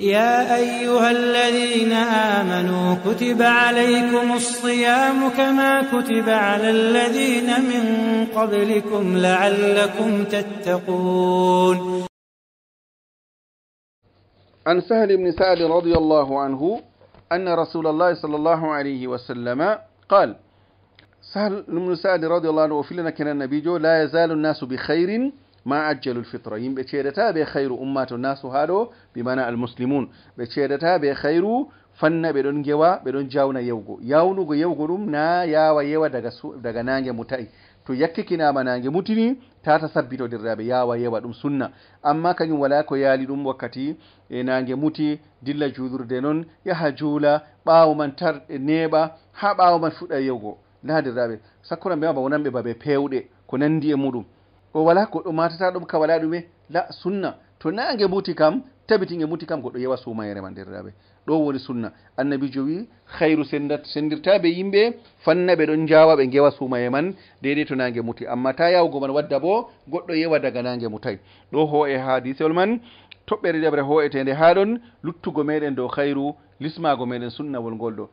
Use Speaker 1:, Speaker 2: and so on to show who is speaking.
Speaker 1: يا أيها الذين آمنوا كتب عليكم الصيام كما كتب على الذين من قبلكم لعلكم تتقون عن سهل بن سعد رضي الله عنه أن رسول الله صلى الله عليه
Speaker 2: وسلم قال سهل بن سعد رضي الله عنه وفي لنا كان النبي جو لا يزال الناس بخير ما عجلوا الفطرة يم بشيرتا بخير أمات الناس هادو بمعنى المسلمون بشيرتا بخير fanna ɓe ɗon gewa ɓe ɗon jawna yewgo yawnugo yewgo ɗum na yawa yewa daga, daga nange muta'i to yakkikinama nange mutini tata sabbitodirraɓe yawa yewa ɗum sunna amma kañum wala ko yaali ɗum wakkati e nange muti dilla juulurde noon yaha juula ɓaawo man tar neeɓa ha ɓaawo man fuɗɗa yewgo laadirraɓe sakkoranɓe ma ba wonanɓe baɓe pewɗe ko nandi e muɗum o wala goɗɗo matata ɗum ka wala ɗume la sunna to nange muti kam tabiti nge muti kam goɗɗo yewa sumayere ma nderɗaɓe ɗo woni sunna annabijo wi hayru sendirtaɓe yimɓe fanna ɓe ɗon jawa ɓe gewa sumaye man deidai to nange muti amma ta yawugo man wadda bo goɗɗo yewa daga nange mutai ɗo ho e hadisewol man toɓɓere ɗeɓre ho etende ha ɗon luttugo meɗen dow hayru lismago meɗen sunnawol ngol ɗo